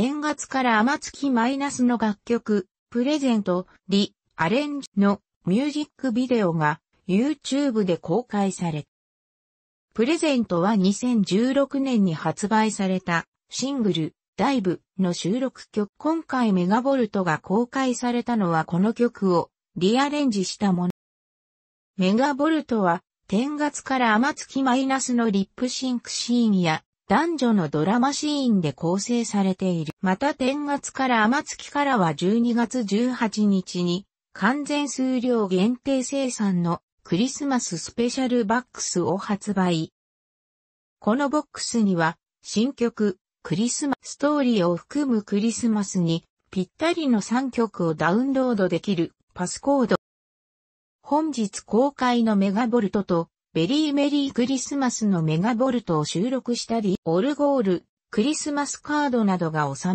天月から天月マイナスの楽曲、プレゼント、リ、アレンジのミュージックビデオが YouTube で公開され。プレゼントは2016年に発売されたシングル、ダイブの収録曲。今回メガボルトが公開されたのはこの曲をリアレンジしたもの。メガボルトは天月から天月マイナスのリップシンクシーンや男女のドラマシーンで構成されている。また天月から天月からは12月18日に完全数量限定生産のクリスマススペシャルバックスを発売。このボックスには新曲、クリスマスストーリーを含むクリスマスにぴったりの3曲をダウンロードできるパスコード。本日公開のメガボルトとベリーメリークリスマスのメガボルトを収録したり、オルゴール、クリスマスカードなどが収め